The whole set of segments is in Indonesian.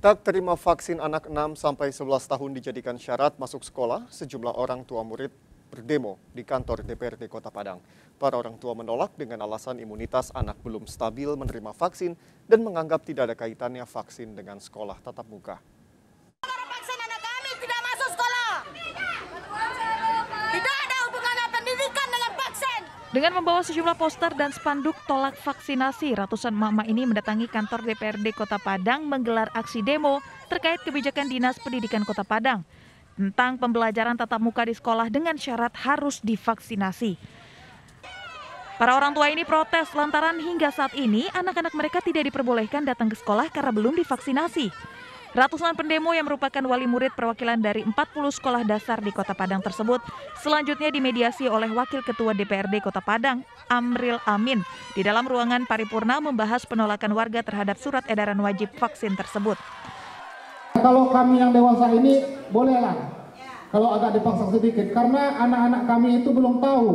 Tak terima vaksin anak 6 sampai 11 tahun dijadikan syarat masuk sekolah, sejumlah orang tua murid berdemo di kantor DPRD Kota Padang. Para orang tua menolak dengan alasan imunitas anak belum stabil menerima vaksin dan menganggap tidak ada kaitannya vaksin dengan sekolah tatap muka. Dengan membawa sejumlah poster dan spanduk tolak vaksinasi, ratusan mama ini mendatangi kantor DPRD Kota Padang menggelar aksi demo terkait kebijakan Dinas Pendidikan Kota Padang tentang pembelajaran tatap muka di sekolah dengan syarat harus divaksinasi. Para orang tua ini protes lantaran hingga saat ini anak-anak mereka tidak diperbolehkan datang ke sekolah karena belum divaksinasi. Ratusan pendemo yang merupakan wali murid perwakilan dari 40 sekolah dasar di Kota Padang tersebut selanjutnya dimediasi oleh Wakil Ketua DPRD Kota Padang, Amril Amin, di dalam ruangan paripurna membahas penolakan warga terhadap surat edaran wajib vaksin tersebut. Kalau kami yang dewasa ini bolehlah kalau agak dipaksa sedikit karena anak-anak kami itu belum tahu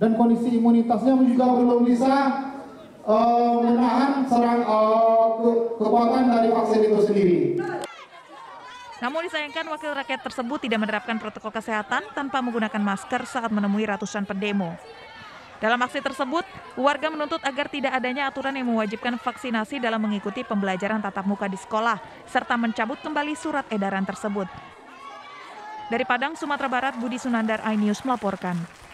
dan kondisi imunitasnya juga belum bisa uh, menahan serang uh, kekuatan dari vaksin itu sendiri. Namun disayangkan wakil rakyat tersebut tidak menerapkan protokol kesehatan tanpa menggunakan masker saat menemui ratusan pendemo. Dalam aksi tersebut, warga menuntut agar tidak adanya aturan yang mewajibkan vaksinasi dalam mengikuti pembelajaran tatap muka di sekolah, serta mencabut kembali surat edaran tersebut. Dari Padang, Sumatera Barat, Budi Sunandar, iNews melaporkan.